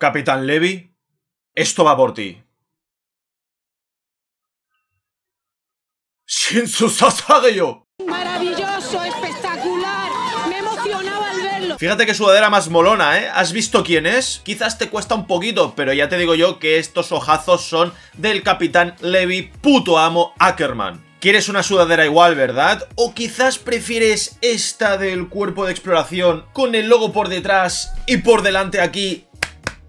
Capitán Levy, esto va por ti. sin yo! ¡Maravilloso, espectacular! ¡Me emocionaba al verlo! Fíjate qué sudadera más molona, ¿eh? ¿Has visto quién es? Quizás te cuesta un poquito, pero ya te digo yo que estos ojazos son del Capitán Levy, puto amo Ackerman. ¿Quieres una sudadera igual, verdad? ¿O quizás prefieres esta del cuerpo de exploración con el logo por detrás y por delante aquí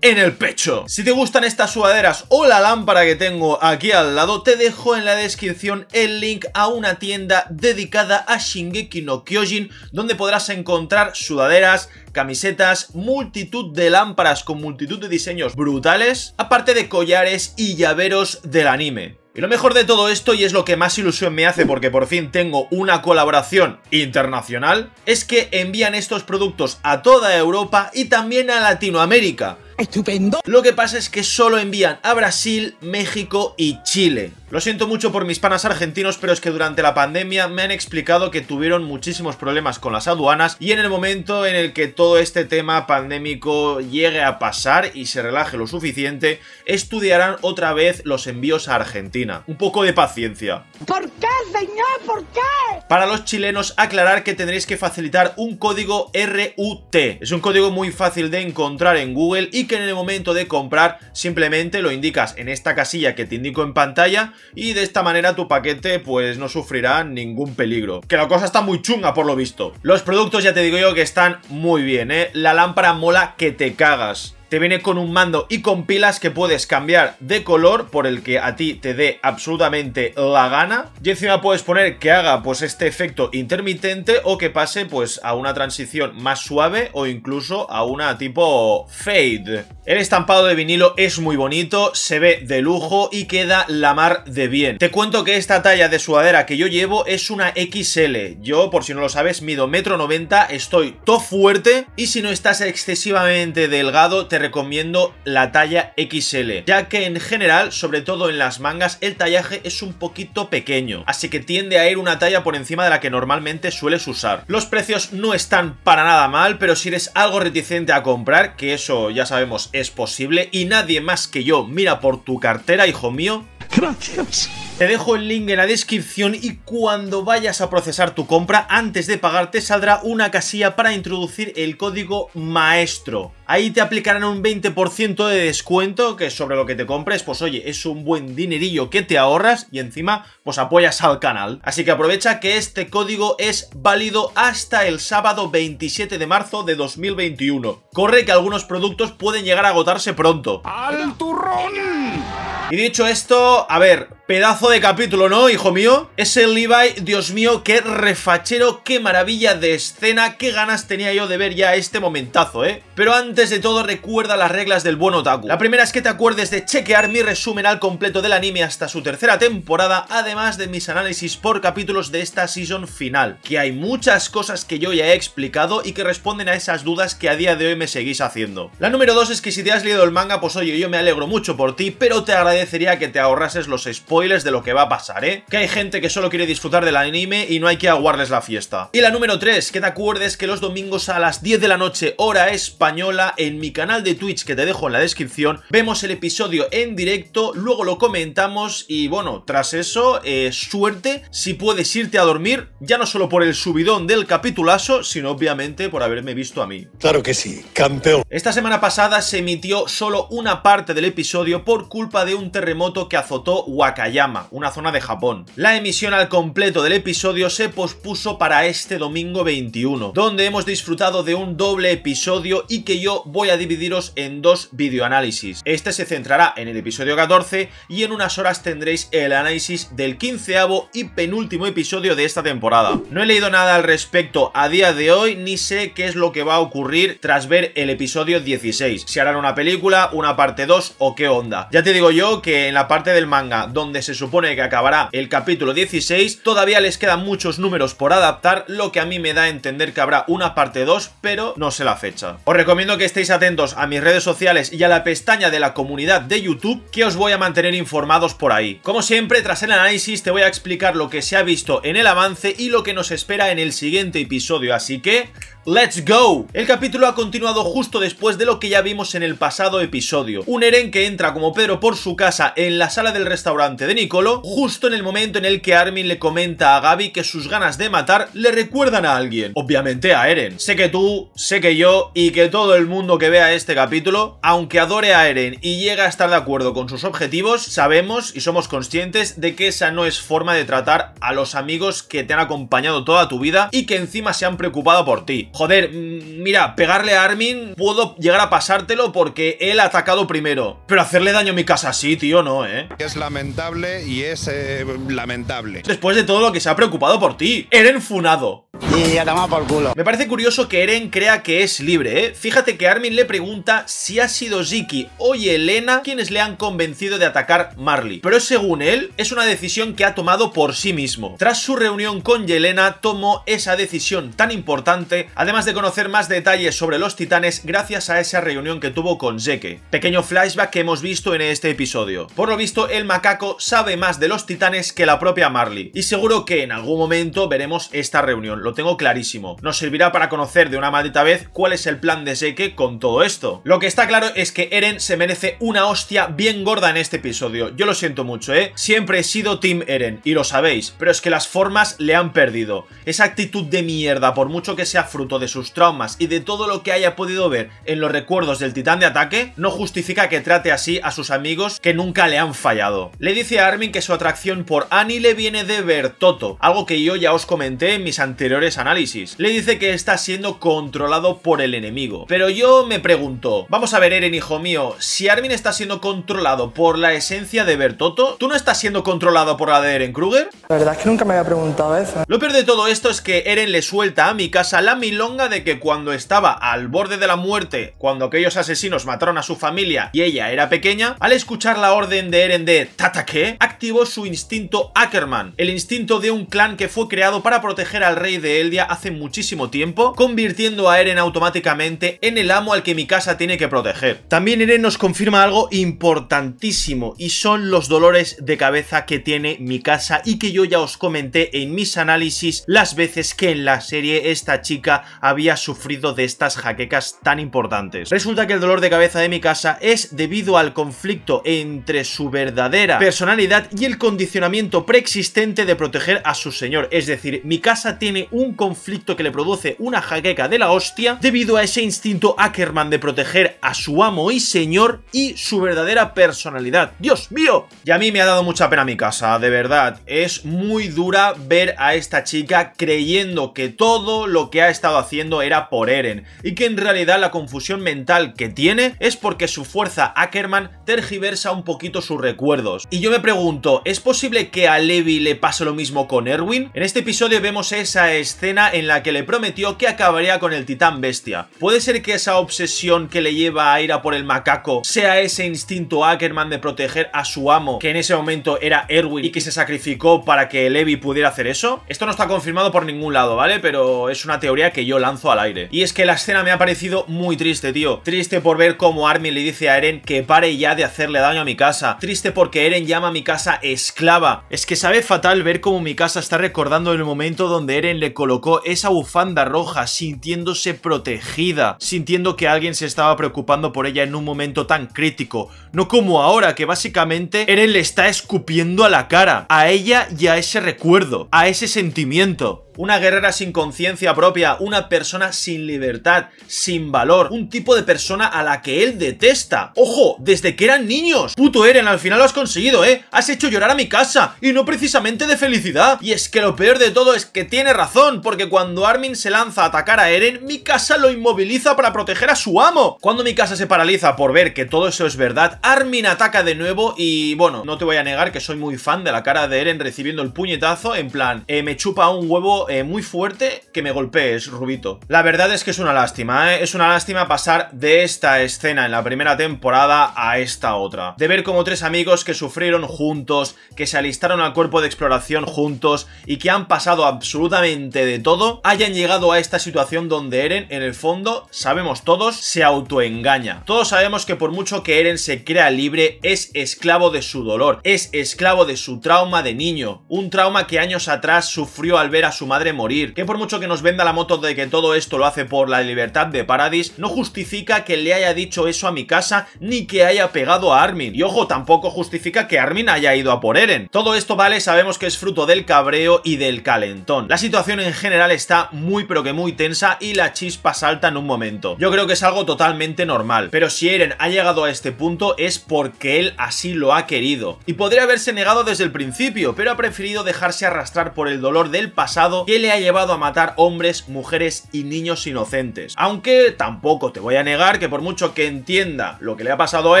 en el pecho. Si te gustan estas sudaderas o la lámpara que tengo aquí al lado, te dejo en la descripción el link a una tienda dedicada a Shingeki no Kyojin, donde podrás encontrar sudaderas, camisetas, multitud de lámparas con multitud de diseños brutales, aparte de collares y llaveros del anime. Y lo mejor de todo esto, y es lo que más ilusión me hace porque por fin tengo una colaboración internacional, es que envían estos productos a toda Europa y también a Latinoamérica. ¡Estupendo! Lo que pasa es que solo envían a Brasil, México y Chile. Lo siento mucho por mis panas argentinos, pero es que durante la pandemia me han explicado que tuvieron muchísimos problemas con las aduanas y en el momento en el que todo este tema pandémico llegue a pasar y se relaje lo suficiente, estudiarán otra vez los envíos a Argentina. Un poco de paciencia. ¿Por qué, señor? ¿Por qué? Para los chilenos, aclarar que tendréis que facilitar un código RUT. Es un código muy fácil de encontrar en Google y que en el momento de comprar simplemente lo indicas en esta casilla que te indico en pantalla y de esta manera tu paquete pues no sufrirá ningún peligro. Que la cosa está muy chunga por lo visto. Los productos ya te digo yo que están muy bien, ¿eh? La lámpara mola que te cagas te viene con un mando y con pilas que puedes cambiar de color por el que a ti te dé absolutamente la gana. Y encima puedes poner que haga pues este efecto intermitente o que pase pues a una transición más suave o incluso a una tipo fade. El estampado de vinilo es muy bonito, se ve de lujo y queda la mar de bien. Te cuento que esta talla de sudadera que yo llevo es una XL. Yo, por si no lo sabes, mido metro m estoy todo fuerte y si no estás excesivamente delgado, te recomiendo la talla XL, ya que en general, sobre todo en las mangas, el tallaje es un poquito pequeño, así que tiende a ir una talla por encima de la que normalmente sueles usar. Los precios no están para nada mal, pero si eres algo reticente a comprar, que eso ya sabemos es posible y nadie más que yo mira por tu cartera, hijo mío, Gracias. Te dejo el link en la descripción y cuando vayas a procesar tu compra, antes de pagar te saldrá una casilla para introducir el código maestro. Ahí te aplicarán un 20% de descuento, que sobre lo que te compres, pues oye, es un buen dinerillo que te ahorras y encima, pues apoyas al canal. Así que aprovecha que este código es válido hasta el sábado 27 de marzo de 2021. Corre que algunos productos pueden llegar a agotarse pronto. ¡Al turrón! Y dicho esto, a ver, pedazo de capítulo, ¿no, hijo mío? Ese Levi, Dios mío, qué refachero, qué maravilla de escena, qué ganas tenía yo de ver ya este momentazo, ¿eh? Pero antes de todo, recuerda las reglas del buen otaku. La primera es que te acuerdes de chequear mi resumen al completo del anime hasta su tercera temporada, además de mis análisis por capítulos de esta season final, que hay muchas cosas que yo ya he explicado y que responden a esas dudas que a día de hoy me seguís haciendo. La número dos es que si te has leído el manga, pues oye, yo me alegro mucho por ti, pero te agradezco sería que te ahorrases los spoilers de lo que va a pasar, ¿eh? Que hay gente que solo quiere disfrutar del anime y no hay que aguarles la fiesta. Y la número 3, que te acuerdes que los domingos a las 10 de la noche, hora española, en mi canal de Twitch que te dejo en la descripción, vemos el episodio en directo, luego lo comentamos y bueno, tras eso, eh, suerte si puedes irte a dormir, ya no solo por el subidón del capitulazo, sino obviamente por haberme visto a mí. Claro que sí, campeón. Esta semana pasada se emitió solo una parte del episodio por culpa de un terremoto que azotó Wakayama, una zona de Japón. La emisión al completo del episodio se pospuso para este domingo 21, donde hemos disfrutado de un doble episodio y que yo voy a dividiros en dos videoanálisis. Este se centrará en el episodio 14 y en unas horas tendréis el análisis del quinceavo y penúltimo episodio de esta temporada. No he leído nada al respecto a día de hoy ni sé qué es lo que va a ocurrir tras ver el episodio 16. Si harán una película, una parte 2 o qué onda. Ya te digo yo que en la parte del manga, donde se supone que acabará el capítulo 16, todavía les quedan muchos números por adaptar, lo que a mí me da a entender que habrá una parte 2, pero no sé la fecha. Os recomiendo que estéis atentos a mis redes sociales y a la pestaña de la comunidad de YouTube, que os voy a mantener informados por ahí. Como siempre, tras el análisis te voy a explicar lo que se ha visto en el avance y lo que nos espera en el siguiente episodio, así que ¡Let's go! El capítulo ha continuado justo después de lo que ya vimos en el pasado episodio. Un Eren que entra como Pedro por su casa en la sala del restaurante de Nicolo, justo en el momento en el que Armin le comenta a Gaby que sus ganas de matar le recuerdan a alguien. Obviamente a Eren. Sé que tú, sé que yo y que todo el mundo que vea este capítulo, aunque adore a Eren y llega a estar de acuerdo con sus objetivos, sabemos y somos conscientes de que esa no es forma de tratar a los amigos que te han acompañado toda tu vida y que encima se han preocupado por ti joder, mira, pegarle a Armin puedo llegar a pasártelo porque él ha atacado primero. Pero hacerle daño a mi casa sí, tío, no, ¿eh? Es lamentable y es eh, lamentable. Después de todo lo que se ha preocupado por ti. Eren funado. Y ya por culo. Me parece curioso que Eren crea que es libre, ¿eh? Fíjate que Armin le pregunta si ha sido Ziki o Yelena quienes le han convencido de atacar Marley. Pero según él, es una decisión que ha tomado por sí mismo. Tras su reunión con Yelena, tomó esa decisión tan importante a además de conocer más detalles sobre los titanes gracias a esa reunión que tuvo con Zeke, pequeño flashback que hemos visto en este episodio. Por lo visto, el macaco sabe más de los titanes que la propia Marley, y seguro que en algún momento veremos esta reunión, lo tengo clarísimo. Nos servirá para conocer de una maldita vez cuál es el plan de Zeke con todo esto. Lo que está claro es que Eren se merece una hostia bien gorda en este episodio, yo lo siento mucho, ¿eh? Siempre he sido Team Eren, y lo sabéis, pero es que las formas le han perdido. Esa actitud de mierda, por mucho que sea fruto de sus traumas y de todo lo que haya podido ver en los recuerdos del titán de ataque, no justifica que trate así a sus amigos que nunca le han fallado. Le dice a Armin que su atracción por Annie le viene de ver algo que yo ya os comenté en mis anteriores análisis. Le dice que está siendo controlado por el enemigo. Pero yo me pregunto, vamos a ver Eren, hijo mío, si Armin está siendo controlado por la esencia de Bertotto, ¿tú no estás siendo controlado por la de Eren Kruger? La verdad es que nunca me había preguntado eso. Lo peor de todo esto es que Eren le suelta a mi casa la mil Longa de que cuando estaba al borde de la muerte, cuando aquellos asesinos mataron a su familia y ella era pequeña, al escuchar la orden de Eren de Tatake, activó su instinto Ackerman, el instinto de un clan que fue creado para proteger al rey de Eldia hace muchísimo tiempo, convirtiendo a Eren automáticamente en el amo al que mi casa tiene que proteger. También Eren nos confirma algo importantísimo y son los dolores de cabeza que tiene mi casa y que yo ya os comenté en mis análisis las veces que en la serie esta chica había sufrido de estas jaquecas tan importantes. Resulta que el dolor de cabeza de mi casa es debido al conflicto entre su verdadera personalidad y el condicionamiento preexistente de proteger a su señor. Es decir, mi casa tiene un conflicto que le produce una jaqueca de la hostia debido a ese instinto Ackerman de proteger a su amo y señor y su verdadera personalidad. ¡Dios mío! Y a mí me ha dado mucha pena mi casa, de verdad. Es muy dura ver a esta chica creyendo que todo lo que ha estado haciendo era por Eren, y que en realidad la confusión mental que tiene es porque su fuerza Ackerman tergiversa un poquito sus recuerdos. Y yo me pregunto, ¿es posible que a Levi le pase lo mismo con Erwin? En este episodio vemos esa escena en la que le prometió que acabaría con el titán bestia. ¿Puede ser que esa obsesión que le lleva a ir a por el macaco sea ese instinto Ackerman de proteger a su amo, que en ese momento era Erwin y que se sacrificó para que Levi pudiera hacer eso? Esto no está confirmado por ningún lado, ¿vale? Pero es una teoría que yo lanzo al aire. Y es que la escena me ha parecido muy triste, tío. Triste por ver cómo Armin le dice a Eren que pare ya de hacerle daño a mi casa. Triste porque Eren llama a mi casa esclava. Es que sabe fatal ver cómo mi casa está recordando el momento donde Eren le colocó esa bufanda roja, sintiéndose protegida, sintiendo que alguien se estaba preocupando por ella en un momento tan crítico. No como ahora, que básicamente Eren le está escupiendo a la cara, a ella y a ese recuerdo, a ese sentimiento una guerrera sin conciencia propia, una persona sin libertad, sin valor, un tipo de persona a la que él detesta. ¡Ojo! Desde que eran niños. Puto Eren, al final lo has conseguido, ¿eh? Has hecho llorar a mi casa, y no precisamente de felicidad. Y es que lo peor de todo es que tiene razón, porque cuando Armin se lanza a atacar a Eren, mi casa lo inmoviliza para proteger a su amo. Cuando mi casa se paraliza por ver que todo eso es verdad, Armin ataca de nuevo y, bueno, no te voy a negar que soy muy fan de la cara de Eren recibiendo el puñetazo, en plan, eh, me chupa un huevo eh, muy fuerte que me golpees, Rubito. La verdad es que es una lástima, eh. Es una lástima pasar de esta escena en la primera temporada a esta otra. De ver como tres amigos que sufrieron juntos, que se alistaron al cuerpo de exploración juntos y que han pasado absolutamente de todo, hayan llegado a esta situación donde Eren, en el fondo, sabemos todos, se autoengaña. Todos sabemos que por mucho que Eren se crea libre, es esclavo de su dolor, es esclavo de su trauma de niño, un trauma que años atrás sufrió al ver a su madre morir, que por mucho que nos venda la moto de que todo esto lo hace por la libertad de Paradis, no justifica que le haya dicho eso a mi casa ni que haya pegado a Armin. Y ojo, tampoco justifica que Armin haya ido a por Eren. Todo esto, vale, sabemos que es fruto del cabreo y del calentón. La situación en general está muy pero que muy tensa y la chispa salta en un momento. Yo creo que es algo totalmente normal, pero si Eren ha llegado a este punto es porque él así lo ha querido. Y podría haberse negado desde el principio, pero ha preferido dejarse arrastrar por el dolor del pasado que le ha llevado a matar hombres, mujeres y niños inocentes. Aunque tampoco te voy a negar que por mucho que entienda lo que le ha pasado a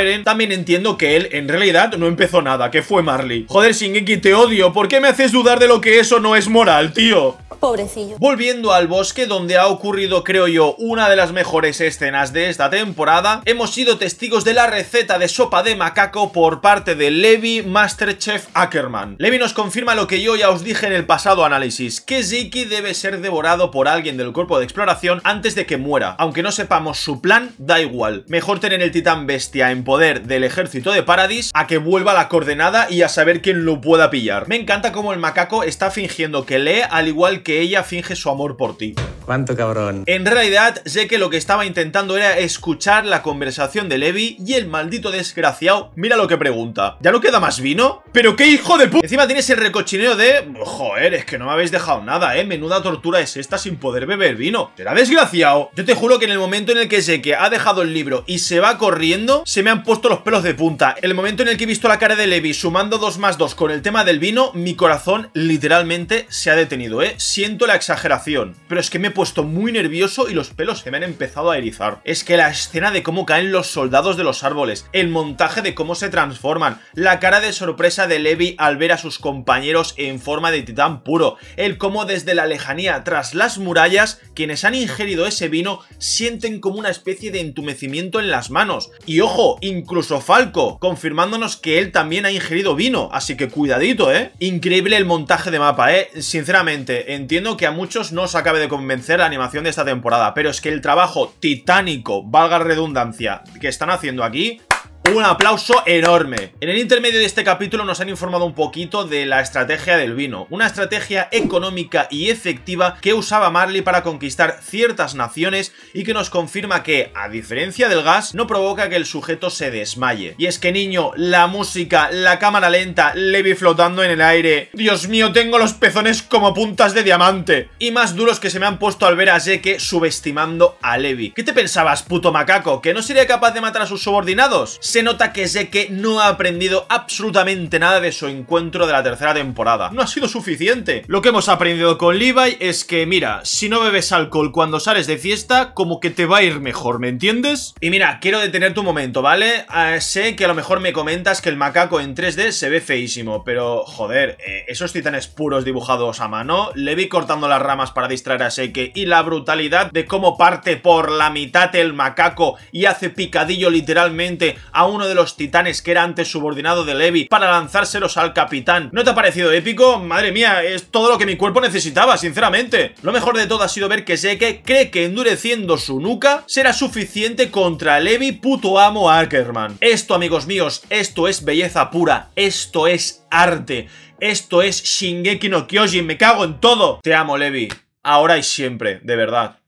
Eren, también entiendo que él en realidad no empezó nada, que fue Marley. Joder, Shingeki, te odio, ¿por qué me haces dudar de lo que eso no es moral, tío? pobrecillo. Volviendo al bosque donde ha ocurrido, creo yo, una de las mejores escenas de esta temporada, hemos sido testigos de la receta de sopa de macaco por parte de Levi Masterchef Ackerman. Levi nos confirma lo que yo ya os dije en el pasado análisis, que Ziki debe ser devorado por alguien del cuerpo de exploración antes de que muera. Aunque no sepamos su plan, da igual. Mejor tener el titán bestia en poder del ejército de Paradis a que vuelva la coordenada y a saber quién lo pueda pillar. Me encanta cómo el macaco está fingiendo que lee al igual que que ella finge su amor por ti. Cuánto cabrón. En realidad, sé lo que estaba intentando era escuchar la conversación de Levi y el maldito desgraciado, mira lo que pregunta. ¿Ya no queda más vino? ¿Pero qué hijo de pu... Encima tienes el recochineo de... Joder, es que no me habéis dejado nada, ¿eh? Menuda tortura es esta sin poder beber vino. ¿Será desgraciado? Yo te juro que en el momento en el que sé ha dejado el libro y se va corriendo, se me han puesto los pelos de punta. En el momento en el que he visto la cara de Levi sumando 2 más 2 con el tema del vino, mi corazón literalmente se ha detenido, ¿eh? siento la exageración, pero es que me he puesto muy nervioso y los pelos se me han empezado a erizar. Es que la escena de cómo caen los soldados de los árboles, el montaje de cómo se transforman, la cara de sorpresa de Levi al ver a sus compañeros en forma de titán puro, el cómo desde la lejanía, tras las murallas, quienes han ingerido ese vino sienten como una especie de entumecimiento en las manos. Y ojo, incluso Falco, confirmándonos que él también ha ingerido vino, así que cuidadito, ¿eh? Increíble el montaje de mapa, ¿eh? Sinceramente, en Entiendo que a muchos no os acabe de convencer la animación de esta temporada, pero es que el trabajo titánico, valga redundancia, que están haciendo aquí, un aplauso enorme. En el intermedio de este capítulo nos han informado un poquito de la estrategia del vino, una estrategia económica y efectiva que usaba Marley para conquistar ciertas naciones y que nos confirma que, a diferencia del gas, no provoca que el sujeto se desmaye. Y es que niño, la música, la cámara lenta, Levi flotando en el aire... ¡Dios mío, tengo los pezones como puntas de diamante! Y más duros que se me han puesto al ver a Zeke subestimando a Levi. ¿Qué te pensabas, puto macaco? ¿Que no sería capaz de matar a sus subordinados? nota que Seke no ha aprendido absolutamente nada de su encuentro de la tercera temporada. No ha sido suficiente. Lo que hemos aprendido con Levi es que, mira, si no bebes alcohol cuando sales de fiesta, como que te va a ir mejor, ¿me entiendes? Y mira, quiero detenerte un momento, ¿vale? Ah, sé que a lo mejor me comentas que el macaco en 3D se ve feísimo, pero, joder, eh, esos titanes puros dibujados a mano, le vi cortando las ramas para distraer a Seke y la brutalidad de cómo parte por la mitad el macaco y hace picadillo literalmente a uno de los titanes que era antes subordinado de Levi para lanzárselos al capitán. ¿No te ha parecido épico? Madre mía, es todo lo que mi cuerpo necesitaba, sinceramente. Lo mejor de todo ha sido ver que Zeke cree que endureciendo su nuca será suficiente contra Levi puto amo Ackerman. Esto, amigos míos, esto es belleza pura, esto es arte, esto es Shingeki no Kyojin, me cago en todo. Te amo, Levi, ahora y siempre, de verdad.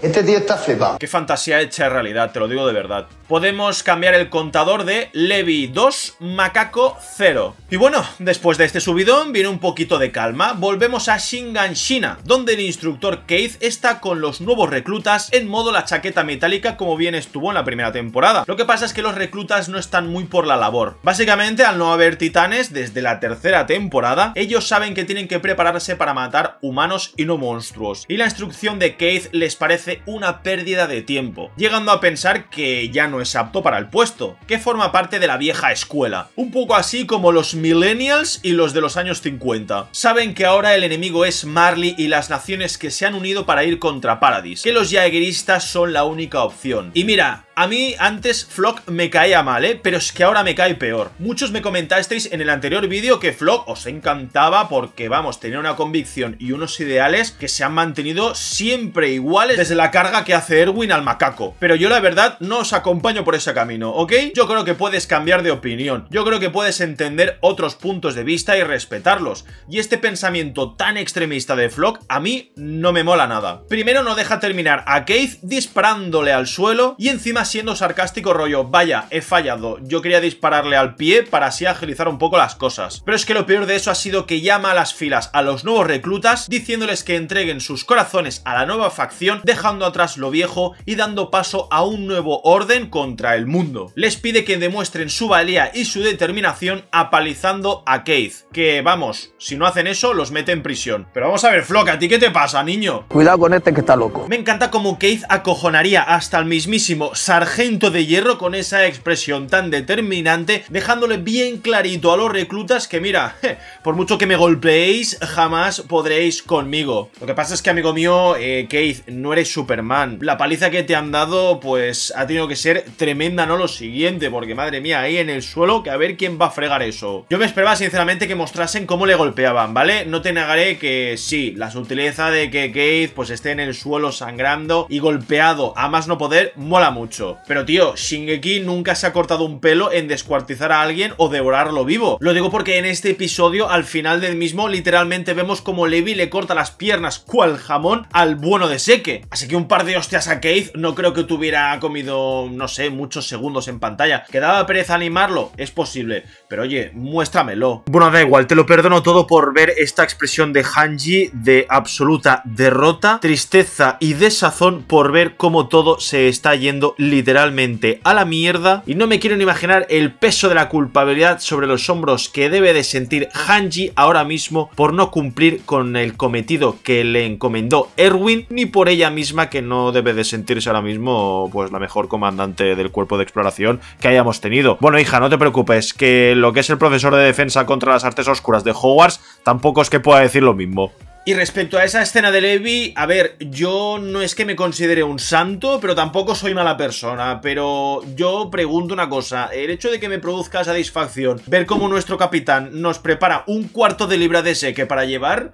Este tío está flipado. Qué fantasía hecha realidad, te lo digo de verdad podemos cambiar el contador de Levi 2, Macaco 0. Y bueno, después de este subidón viene un poquito de calma. Volvemos a Shingan Shina, donde el instructor Keith está con los nuevos reclutas en modo la chaqueta metálica como bien estuvo en la primera temporada. Lo que pasa es que los reclutas no están muy por la labor. Básicamente, al no haber titanes desde la tercera temporada, ellos saben que tienen que prepararse para matar humanos y no monstruos. Y la instrucción de Keith les parece una pérdida de tiempo, llegando a pensar que ya no es apto para el puesto, que forma parte de la vieja escuela, un poco así como los millennials y los de los años 50. Saben que ahora el enemigo es Marley y las naciones que se han unido para ir contra Paradis, que los jaegeristas son la única opción. Y mira, a mí antes Flock me caía mal, ¿eh? Pero es que ahora me cae peor. Muchos me comentasteis en el anterior vídeo que Flock os encantaba porque, vamos, tenía una convicción y unos ideales que se han mantenido siempre iguales desde la carga que hace Erwin al macaco. Pero yo la verdad no os acompaño por ese camino, ¿ok? Yo creo que puedes cambiar de opinión. Yo creo que puedes entender otros puntos de vista y respetarlos. Y este pensamiento tan extremista de Flock a mí no me mola nada. Primero no deja terminar a Keith disparándole al suelo y encima siendo sarcástico rollo, vaya, he fallado, yo quería dispararle al pie para así agilizar un poco las cosas. Pero es que lo peor de eso ha sido que llama a las filas a los nuevos reclutas diciéndoles que entreguen sus corazones a la nueva facción, dejando atrás lo viejo y dando paso a un nuevo orden contra el mundo. Les pide que demuestren su valía y su determinación apalizando a Keith, que vamos, si no hacen eso los mete en prisión. Pero vamos a ver, floca ¿a ti qué te pasa, niño? Cuidado con este que está loco. Me encanta cómo Keith acojonaría hasta el mismísimo sargento de hierro con esa expresión tan determinante, dejándole bien clarito a los reclutas que mira, por mucho que me golpeéis, jamás podréis conmigo. Lo que pasa es que, amigo mío, eh, Keith, no eres Superman. La paliza que te han dado, pues, ha tenido que ser tremenda, ¿no? Lo siguiente, porque madre mía, ahí en el suelo, que a ver quién va a fregar eso. Yo me esperaba, sinceramente, que mostrasen cómo le golpeaban, ¿vale? No te negaré que sí, la sutileza de que Keith, pues, esté en el suelo sangrando y golpeado a más no poder, mola mucho. Pero tío, Shingeki nunca se ha cortado un pelo en descuartizar a alguien o devorarlo vivo. Lo digo porque en este episodio, al final del mismo, literalmente vemos como Levi le corta las piernas cual jamón al bueno de Seque. Así que un par de hostias a Keith no creo que tuviera comido, no sé, muchos segundos en pantalla. Quedaba pereza animarlo? Es posible. Pero oye, muéstramelo. Bueno, da igual, te lo perdono todo por ver esta expresión de Hanji de absoluta derrota, tristeza y desazón por ver cómo todo se está yendo literalmente literalmente a la mierda y no me quiero ni imaginar el peso de la culpabilidad sobre los hombros que debe de sentir Hanji ahora mismo por no cumplir con el cometido que le encomendó Erwin ni por ella misma que no debe de sentirse ahora mismo pues la mejor comandante del cuerpo de exploración que hayamos tenido. Bueno hija, no te preocupes que lo que es el profesor de defensa contra las artes oscuras de Hogwarts tampoco es que pueda decir lo mismo. Y respecto a esa escena de Levi, a ver, yo no es que me considere un santo, pero tampoco soy mala persona. Pero yo pregunto una cosa, el hecho de que me produzca satisfacción ver cómo nuestro capitán nos prepara un cuarto de libra de seque para llevar,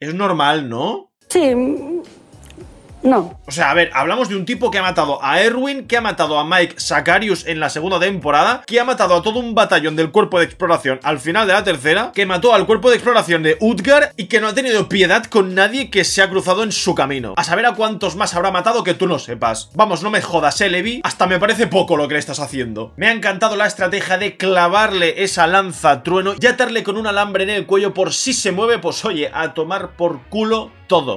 es normal, ¿no? Sí, no. O sea, a ver, hablamos de un tipo que ha matado a Erwin, que ha matado a Mike Sacarius en la segunda temporada, que ha matado a todo un batallón del cuerpo de exploración al final de la tercera, que mató al cuerpo de exploración de Utgar y que no ha tenido piedad con nadie que se ha cruzado en su camino. A saber a cuántos más habrá matado que tú no sepas. Vamos, no me jodas, eh, Levi. Hasta me parece poco lo que le estás haciendo. Me ha encantado la estrategia de clavarle esa lanza trueno y atarle con un alambre en el cuello por si se mueve, pues oye, a tomar por culo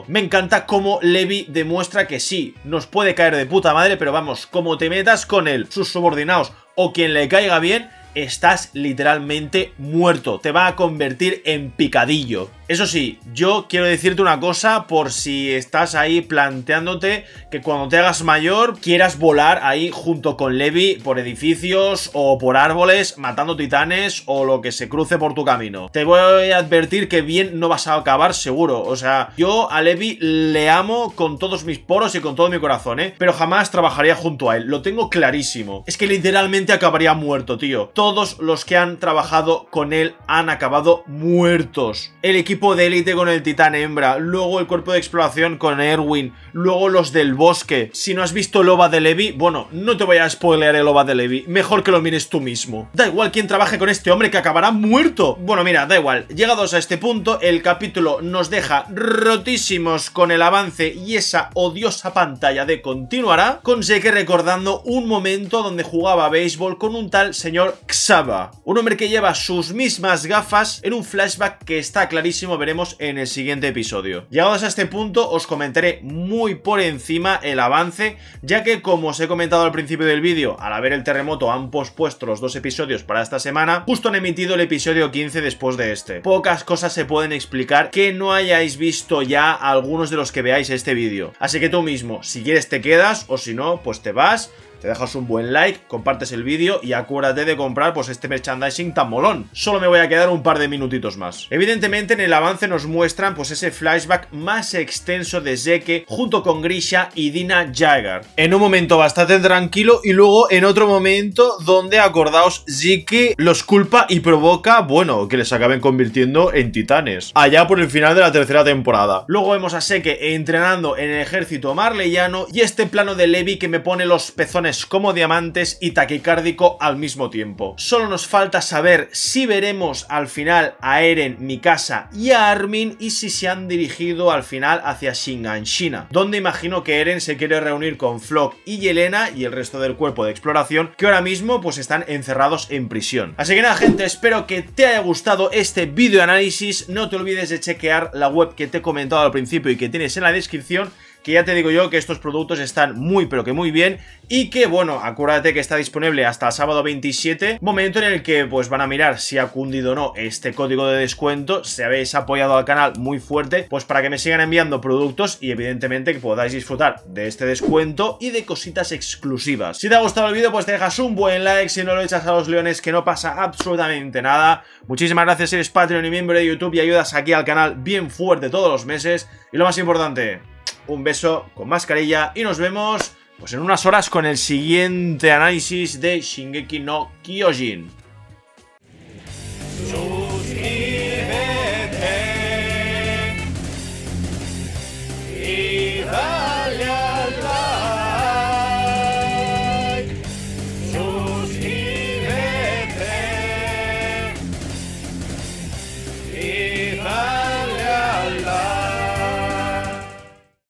me encanta cómo Levi demuestra que sí, nos puede caer de puta madre, pero vamos, como te metas con él, sus subordinados o quien le caiga bien, estás literalmente muerto. Te va a convertir en picadillo. Eso sí, yo quiero decirte una cosa por si estás ahí planteándote que cuando te hagas mayor quieras volar ahí junto con Levi por edificios o por árboles matando titanes o lo que se cruce por tu camino. Te voy a advertir que bien no vas a acabar seguro. O sea, yo a Levi le amo con todos mis poros y con todo mi corazón, ¿eh? Pero jamás trabajaría junto a él, lo tengo clarísimo. Es que literalmente acabaría muerto, tío. Todos los que han trabajado con él han acabado muertos. El equipo tipo de élite con el titán hembra, luego el cuerpo de exploración con Erwin, luego los del bosque. Si no has visto Loba de Levi, bueno, no te voy a spoilear el Loba de Levi, mejor que lo mires tú mismo. Da igual quien trabaje con este hombre que acabará muerto. Bueno, mira, da igual. Llegados a este punto, el capítulo nos deja rotísimos con el avance y esa odiosa pantalla de continuará, con Zeke recordando un momento donde jugaba béisbol con un tal señor Xaba, un hombre que lleva sus mismas gafas en un flashback que está clarísimo veremos en el siguiente episodio. Llegados a este punto, os comentaré muy por encima el avance, ya que como os he comentado al principio del vídeo, al haber el terremoto han pospuesto los dos episodios para esta semana, justo han emitido el episodio 15 después de este. Pocas cosas se pueden explicar que no hayáis visto ya algunos de los que veáis este vídeo. Así que tú mismo, si quieres te quedas o si no, pues te vas te dejas un buen like, compartes el vídeo y acuérdate de comprar pues este merchandising tan molón. Solo me voy a quedar un par de minutitos más. Evidentemente en el avance nos muestran pues ese flashback más extenso de Zeke junto con Grisha y Dina Jagger. En un momento bastante tranquilo y luego en otro momento donde acordaos Zeke los culpa y provoca, bueno, que les acaben convirtiendo en titanes. Allá por el final de la tercera temporada. Luego vemos a Zeke entrenando en el ejército marleyano y este plano de Levi que me pone los pezones como diamantes y taquicárdico al mismo tiempo. Solo nos falta saber si veremos al final a Eren, Mikasa y a Armin y si se han dirigido al final hacia china donde imagino que Eren se quiere reunir con Flock y Yelena y el resto del cuerpo de exploración que ahora mismo pues están encerrados en prisión. Así que nada gente, espero que te haya gustado este video análisis, no te olvides de chequear la web que te he comentado al principio y que tienes en la descripción que ya te digo yo que estos productos están muy pero que muy bien y que bueno, acuérdate que está disponible hasta el sábado 27, momento en el que pues van a mirar si ha cundido o no este código de descuento, si habéis apoyado al canal muy fuerte, pues para que me sigan enviando productos y evidentemente que podáis disfrutar de este descuento y de cositas exclusivas. Si te ha gustado el vídeo pues te dejas un buen like, si no lo echas a los leones que no pasa absolutamente nada. Muchísimas gracias si eres Patreon y miembro de YouTube y ayudas aquí al canal bien fuerte todos los meses y lo más importante, un beso con mascarilla y nos vemos pues en unas horas con el siguiente análisis de Shingeki no Kyojin.